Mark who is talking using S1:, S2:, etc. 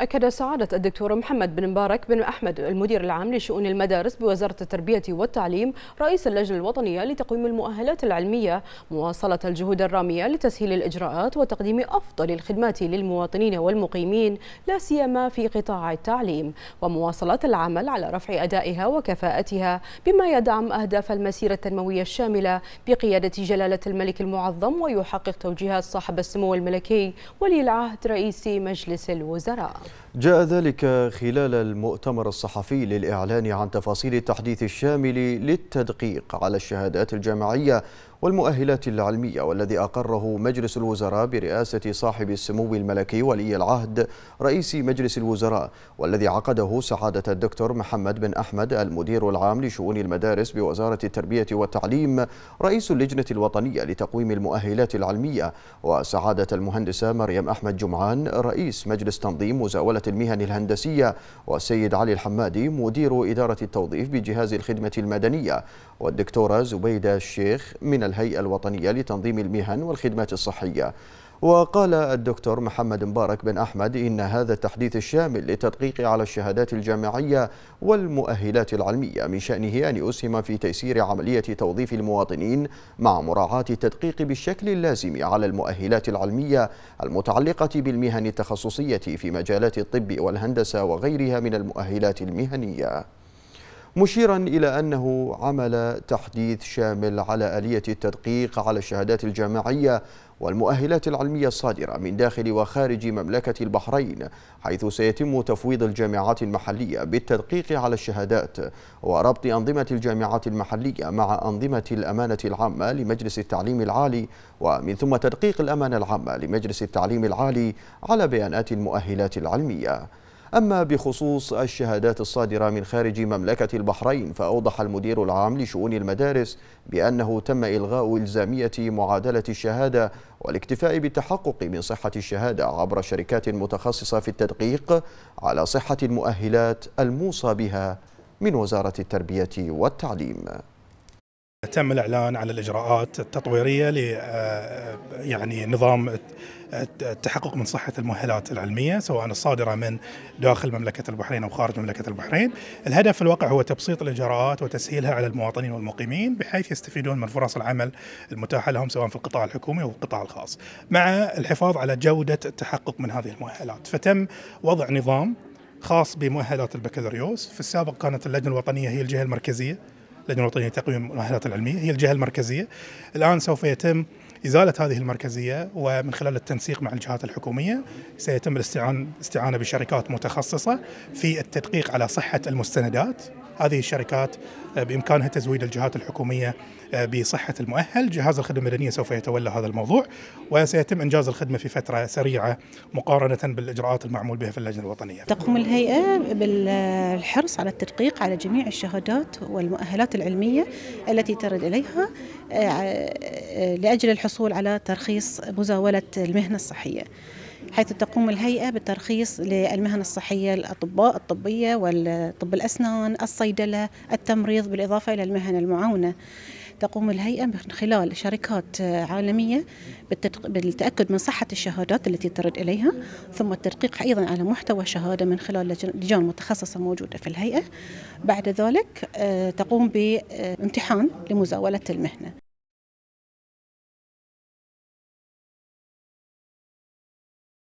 S1: أكد سعادة الدكتور محمد بن مبارك بن أحمد المدير العام لشؤون المدارس بوزارة التربية والتعليم رئيس اللجنة الوطنية لتقويم المؤهلات العلمية مواصلة الجهود الرامية لتسهيل الإجراءات وتقديم أفضل الخدمات للمواطنين والمقيمين لا سيما في قطاع التعليم ومواصلة العمل على رفع أدائها وكفاءتها بما يدعم أهداف المسيرة التنموية الشاملة بقيادة جلالة الملك المعظم ويحقق توجيهات صاحب السمو الملكي ولي العهد رئيس مجلس الوزراء
S2: جاء ذلك خلال المؤتمر الصحفي للإعلان عن تفاصيل التحديث الشامل للتدقيق على الشهادات الجامعية والمؤهلات العلمية والذي أقره مجلس الوزراء برئاسة صاحب السمو الملكي ولي العهد رئيس مجلس الوزراء والذي عقده سعادة الدكتور محمد بن أحمد المدير العام لشؤون المدارس بوزارة التربية والتعليم رئيس اللجنة الوطنية لتقويم المؤهلات العلمية وسعادة المهندسة مريم أحمد جمعان رئيس مجلس تنظيم مزاولة المهن الهندسية والسيد علي الحمادي مدير إدارة التوظيف بجهاز الخدمة المدنية والدكتورة زبيدة الشيخ من الهيئة الوطنية لتنظيم المهن والخدمات الصحية وقال الدكتور محمد مبارك بن أحمد إن هذا التحديث الشامل للتدقيق على الشهادات الجامعية والمؤهلات العلمية من شأنه أن يسهم في تيسير عملية توظيف المواطنين مع مراعاة التدقيق بالشكل اللازم على المؤهلات العلمية المتعلقة بالمهن التخصصية في مجالات الطب والهندسة وغيرها من المؤهلات المهنية مشيرا إلى أنه عمل تحديث شامل على آلية التدقيق على الشهادات الجامعية والمؤهلات العلمية الصادرة من داخل وخارج مملكة البحرين حيث سيتم تفويض الجامعات المحلية بالتدقيق على الشهادات وربط أنظمة الجامعات المحلية مع أنظمة الأمانة العامة لمجلس التعليم العالي ومن ثم تدقيق الأمانة العامة لمجلس التعليم العالي على بيانات المؤهلات العلمية أما بخصوص الشهادات الصادرة من خارج مملكة البحرين فأوضح المدير العام لشؤون المدارس بأنه تم إلغاء إلزامية معادلة الشهادة والاكتفاء بالتحقق من صحة الشهادة عبر شركات متخصصة في التدقيق على صحة المؤهلات الموصى بها من وزارة التربية والتعليم
S3: تم الاعلان عن الاجراءات التطويريه ل آه، يعني نظام التحقق من صحه المؤهلات العلميه سواء الصادره من داخل مملكه البحرين او خارج مملكه البحرين. الهدف في الواقع هو تبسيط الاجراءات وتسهيلها على المواطنين والمقيمين بحيث يستفيدون من فرص العمل المتاحه لهم سواء في القطاع الحكومي او القطاع الخاص، مع الحفاظ على جوده التحقق من هذه المؤهلات. فتم وضع نظام خاص بمؤهلات البكالوريوس، في السابق كانت اللجنه الوطنيه هي الجهه المركزيه اللجنه الوطنيه لتقويم المؤهلات العلميه هي الجهه المركزيه الان سوف يتم إزالة هذه المركزية ومن خلال التنسيق مع الجهات الحكومية سيتم الاستعانة بشركات متخصصة في التدقيق على صحة المستندات هذه الشركات آه، بامكانها تزويد الجهات الحكوميه آه، بصحه المؤهل، جهاز الخدمه المدنيه سوف يتولى هذا الموضوع وسيتم انجاز الخدمه في فتره سريعه مقارنه بالاجراءات المعمول بها في اللجنه الوطنيه.
S4: تقوم الهيئه بالحرص على التدقيق على جميع الشهادات والمؤهلات العلميه التي ترد اليها آه، لاجل الحصول على ترخيص مزاوله المهنه الصحيه. حيث تقوم الهيئة بالترخيص للمهن الصحية الأطباء الطبية والطب الأسنان الصيدلة التمريض بالإضافة إلى المهن المعاونة تقوم الهيئة من خلال شركات عالمية بالتأكد من صحة الشهادات التي ترد إليها ثم التدقيق أيضا على محتوى الشهادة من خلال لجان متخصصة موجودة في الهيئة بعد ذلك
S1: آه، تقوم بامتحان لمزاولة المهنة